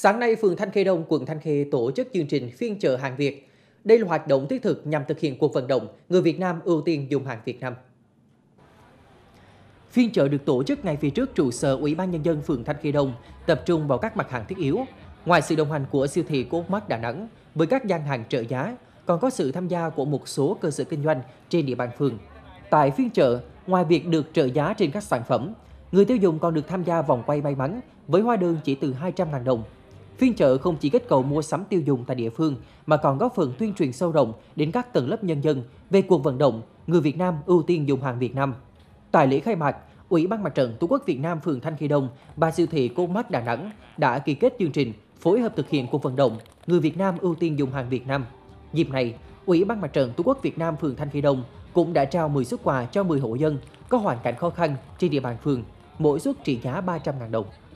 Sáng nay, phường Thanh Khê Đông, quận Thanh Khê tổ chức chương trình phiên chợ hàng Việt. Đây là hoạt động thiết thực nhằm thực hiện cuộc vận động người Việt Nam ưu tiên dùng hàng Việt Nam. Phiên chợ được tổ chức ngay phía trước trụ sở Ủy ban Nhân dân phường Thanh Khê Đông, tập trung vào các mặt hàng thiết yếu. Ngoài sự đồng hành của siêu thị Cô Mắc Đà Nẵng với các gian hàng trợ giá, còn có sự tham gia của một số cơ sở kinh doanh trên địa bàn phường. Tại phiên chợ, ngoài việc được trợ giá trên các sản phẩm, người tiêu dùng còn được tham gia vòng quay may mắn với hoa đơn chỉ từ 200.000 đồng Phiên chợ không chỉ kết cầu mua sắm tiêu dùng tại địa phương mà còn góp phần tuyên truyền sâu rộng đến các tầng lớp nhân dân về cuộc vận động người Việt Nam ưu tiên dùng hàng Việt Nam. Tại lễ khai mạc, Ủy ban Mặt trận Tổ quốc Việt Nam phường Thanh Khê Đông và siêu thị Cô Mắc Đà Nẵng đã ký kết chương trình phối hợp thực hiện cuộc vận động người Việt Nam ưu tiên dùng hàng Việt Nam. Dịp này, Ủy ban Mặt trận Tổ quốc Việt Nam phường Thanh Khê Đông cũng đã trao 10 xuất quà cho 10 hộ dân có hoàn cảnh khó khăn trên địa bàn phường, mỗi suất trị giá 300.000 đồng.